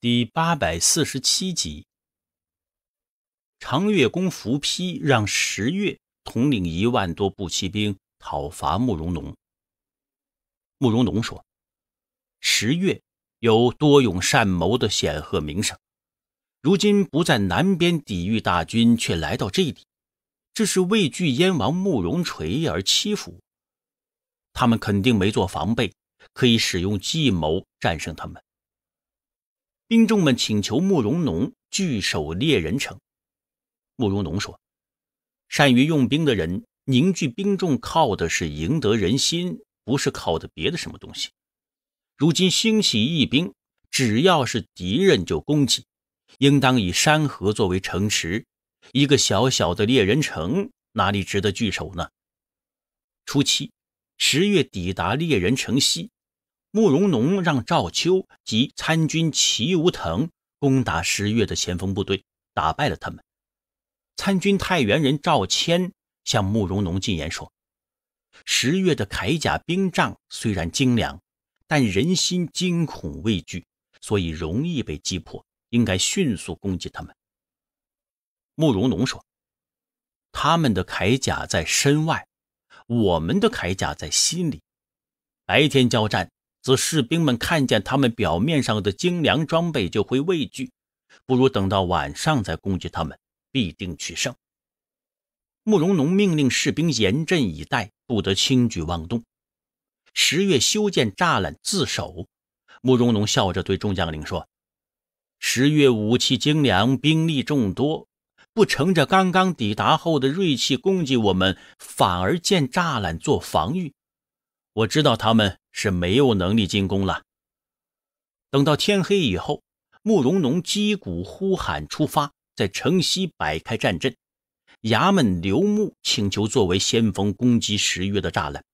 第八百四十七集，长乐公伏批让十月统领一万多步骑兵讨伐慕容农。慕容农说：“十月有多勇善谋的显赫名声，如今不在南边抵御大军，却来到这里，这是畏惧燕王慕容垂而欺负我。他们肯定没做防备，可以使用计谋战胜他们。”兵众们请求慕容农据守猎人城。慕容农说：“善于用兵的人凝聚兵众，靠的是赢得人心，不是靠的别的什么东西。如今兴起义兵，只要是敌人就攻击，应当以山河作为城池。一个小小的猎人城，哪里值得聚守呢？”初七，十月抵达猎人城西。慕容农让赵秋及参军齐无腾攻打十月的前锋部队，打败了他们。参军太原人赵谦向慕容农进言说：“十月的铠甲兵仗虽然精良，但人心惊恐畏惧，所以容易被击破，应该迅速攻击他们。”慕容农说：“他们的铠甲在身外，我们的铠甲在心里。白天交战。”则士兵们看见他们表面上的精良装备，就会畏惧。不如等到晚上再攻击他们，必定取胜。慕容农命令士兵严阵以待，不得轻举妄动。十月修建栅栏自守。慕容农笑着对众将领说：“十月武器精良，兵力众多，不乘着刚刚抵达后的锐气攻击我们，反而建栅栏做防御。我知道他们。”是没有能力进攻了。等到天黑以后，慕容农击鼓呼喊出发，在城西摆开战阵。衙门刘牧请求作为先锋攻击石月的栅栏。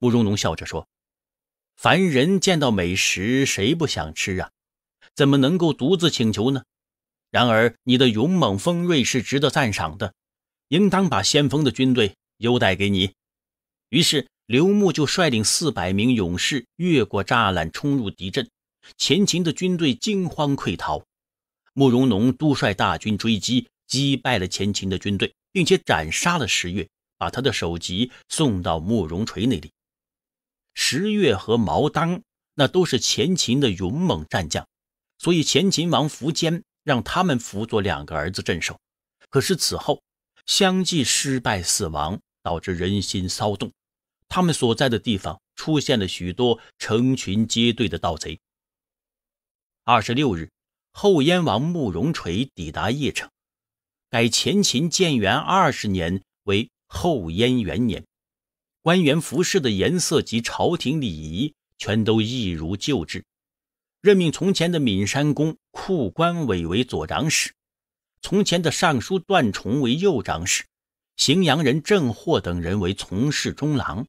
慕容农笑着说：“凡人见到美食，谁不想吃啊？怎么能够独自请求呢？然而你的勇猛锋锐是值得赞赏的，应当把先锋的军队优待给你。”于是。刘牧就率领四百名勇士越过栅栏，冲入敌阵。前秦的军队惊慌溃逃，慕容农督率大军追击，击败了前秦的军队，并且斩杀了石越，把他的首级送到慕容垂那里。石越和毛当那都是前秦的勇猛战将，所以前秦王苻坚让他们辅佐两个儿子镇守。可是此后相继失败、死亡，导致人心骚动。他们所在的地方出现了许多成群结队的盗贼。二十六日，后燕王慕容垂抵达邺城，改前秦建元二十年为后燕元年，官员服饰的颜色及朝廷礼仪全都一如旧制，任命从前的闽山公库官伟为左长史，从前的尚书段崇为右长史，荥阳人郑获等人为从事中郎。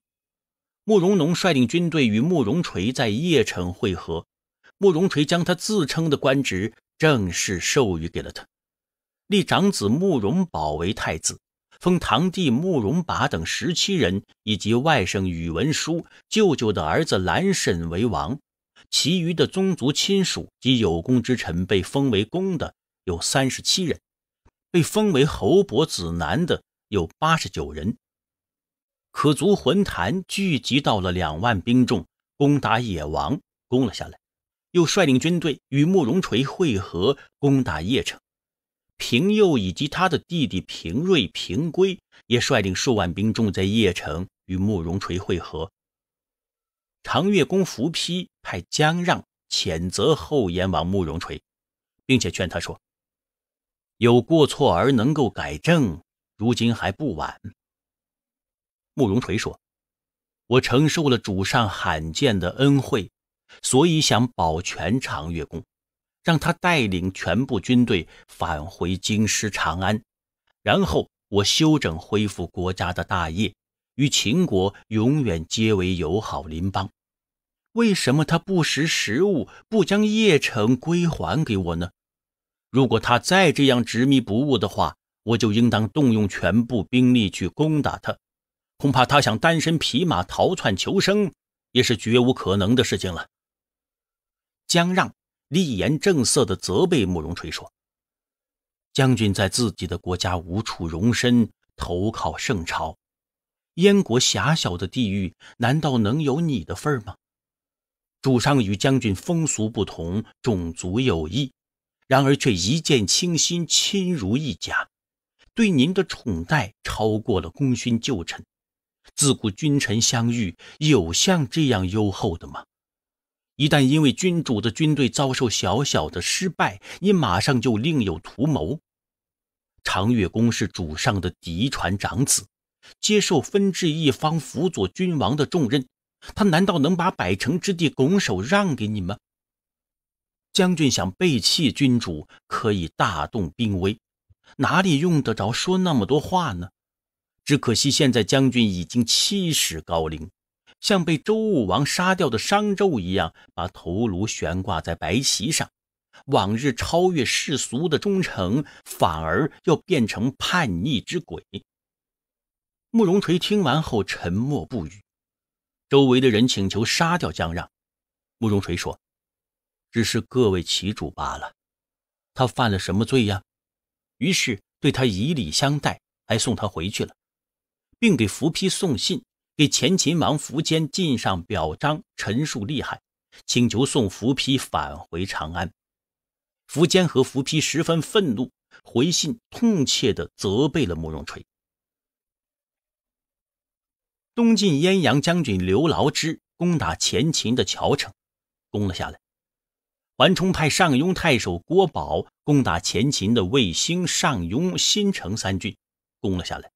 慕容农率领军队与慕容垂在邺城会合，慕容垂将他自称的官职正式授予给了他，立长子慕容宝为太子，封堂弟慕容拔等十七人以及外甥宇文叔、舅舅的儿子兰沈为王，其余的宗族亲属及有功之臣被封为公的有三十七人，被封为侯伯子男的有八十九人。可足浑坛聚集到了两万兵众，攻打野王，攻了下来，又率领军队与慕容垂会合，攻打邺城。平佑以及他的弟弟平瑞、平归也率领数万兵众在邺城与慕容垂会合。长乐公伏丕派姜让谴责后燕王慕容垂，并且劝他说：“有过错而能够改正，如今还不晚。”慕容垂说：“我承受了主上罕见的恩惠，所以想保全长乐宫，让他带领全部军队返回京师长安，然后我休整恢复国家的大业，与秦国永远皆为友好邻邦。为什么他不识时务，不将邺城归还给我呢？如果他再这样执迷不悟的话，我就应当动用全部兵力去攻打他。”恐怕他想单身匹马逃窜求生，也是绝无可能的事情了。江让厉言正色地责备慕容垂说：“将军在自己的国家无处容身，投靠圣朝，燕国狭小的地域，难道能有你的份儿吗？主上与将军风俗不同，种族有异，然而却一见倾心，亲如一家，对您的宠待超过了功勋旧臣。”自古君臣相遇，有像这样优厚的吗？一旦因为君主的军队遭受小小的失败，你马上就另有图谋。长乐宫是主上的嫡传长子，接受分治一方、辅佐君王的重任，他难道能把百城之地拱手让给你吗？将军想背弃君主，可以大动兵威，哪里用得着说那么多话呢？只可惜，现在将军已经七十高龄，像被周武王杀掉的商纣一样，把头颅悬挂在白旗上。往日超越世俗的忠诚，反而要变成叛逆之鬼。慕容垂听完后沉默不语，周围的人请求杀掉江让，慕容垂说：“只是各为其主罢了，他犯了什么罪呀？”于是对他以礼相待，还送他回去了。并给伏丕送信，给前秦王苻坚进上表彰陈述利害，请求送伏丕返回长安。苻坚和伏丕十分愤怒，回信痛切地责备了慕容垂。东晋燕阳将军刘牢之攻打前秦的谯城，攻了下来。桓冲派上庸太守郭宝攻打前秦的魏兴、上庸、新城三郡，攻了下来。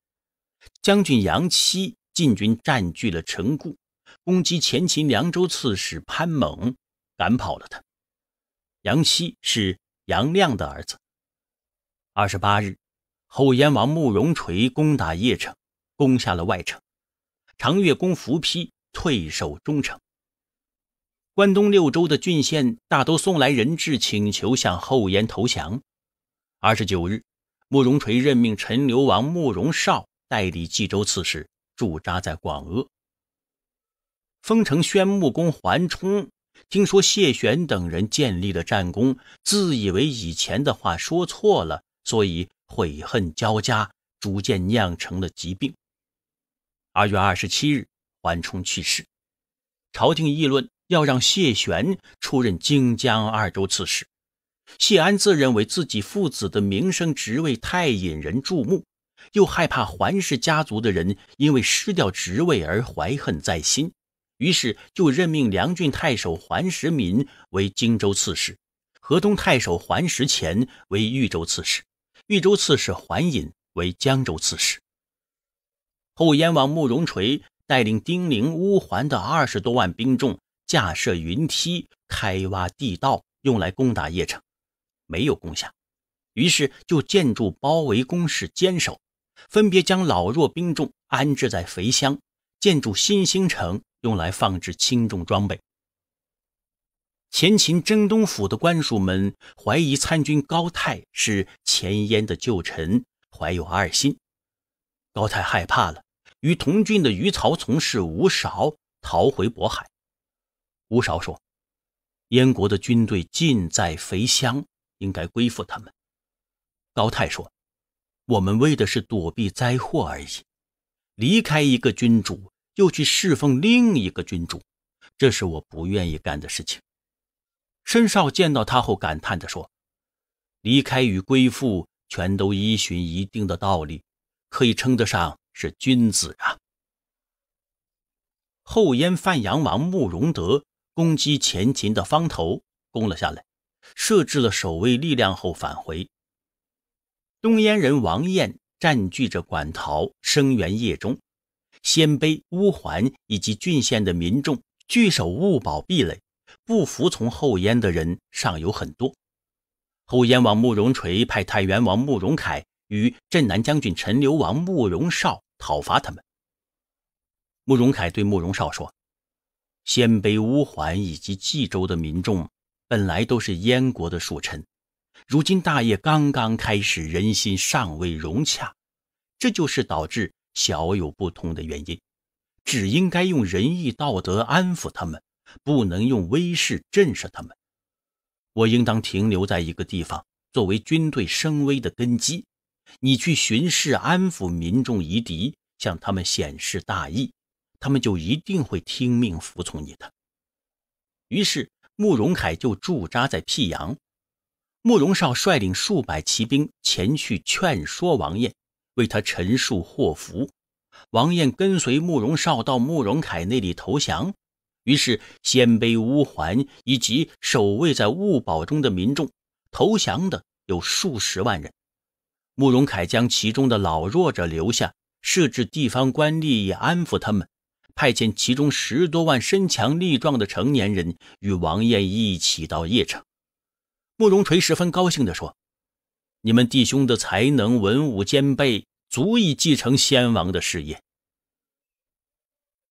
将军杨七进军占据了陈固，攻击前秦凉州刺史潘猛，赶跑了他。杨七是杨亮的儿子。二十八日，后燕王慕容垂攻打邺城，攻下了外城。长乐公伏丕退守中城。关东六州的郡县大都送来人质，请求向后燕投降。二十九日，慕容垂任命陈留王慕容绍。代理冀州刺史，驻扎在广阿。封城宣穆公桓冲听说谢玄等人建立了战功，自以为以前的话说错了，所以悔恨交加，逐渐酿成了疾病。二月二十七日，桓冲去世。朝廷议论要让谢玄出任荆江二州刺史。谢安自认为自己父子的名声职位太引人注目。又害怕桓氏家族的人因为失掉职位而怀恨在心，于是就任命梁郡太守桓石敏为荆州刺史，河东太守桓石虔为豫州刺史，豫州刺史桓尹为江州刺史。后燕王慕容垂带领丁零、乌桓的二十多万兵众，架设云梯，开挖地道，用来攻打邺城，没有攻下，于是就建筑包围工事，坚守。分别将老弱兵众安置在肥乡，建筑新兴城，用来放置轻重装备。前秦征东府的官署们怀疑参军高泰是前燕的旧臣，怀有二心。高泰害怕了，与同军的余曹从事吴韶逃回渤海。吴韶说：“燕国的军队尽在肥乡，应该归附他们。”高泰说。我们为的是躲避灾祸而已，离开一个君主，又去侍奉另一个君主，这是我不愿意干的事情。申少见到他后感叹着说：“离开与归附，全都依循一定的道理，可以称得上是君子啊。”后燕范阳王慕容德攻击前秦的方头，攻了下来，设置了守卫力量后返回。东燕人王燕占据着馆陶，声援叶中，鲜卑乌桓以及郡县的民众聚守物保壁垒，不服从后燕的人尚有很多。后燕王慕容垂派太原王慕容凯与镇南将军陈留王慕容绍讨伐他们。慕容凯对慕容绍说：“鲜卑乌桓以及冀州的民众本来都是燕国的属臣。”如今大业刚刚开始，人心尚未融洽，这就是导致小有不同的原因。只应该用仁义道德安抚他们，不能用威势震慑他们。我应当停留在一个地方，作为军队声威的根基。你去巡视安抚民众，移敌，向他们显示大义，他们就一定会听命服从你的。于是，慕容凯就驻扎在辟阳。慕容绍率领数百骑兵前去劝说王燕，为他陈述祸福。王燕跟随慕容绍到慕容凯那里投降，于是鲜卑乌桓以及守卫在物堡中的民众投降的有数十万人。慕容凯将其中的老弱者留下，设置地方官吏以安抚他们，派遣其中十多万身强力壮的成年人与王燕一起到邺城。慕容垂十分高兴地说：“你们弟兄的才能，文武兼备，足以继承先王的事业。”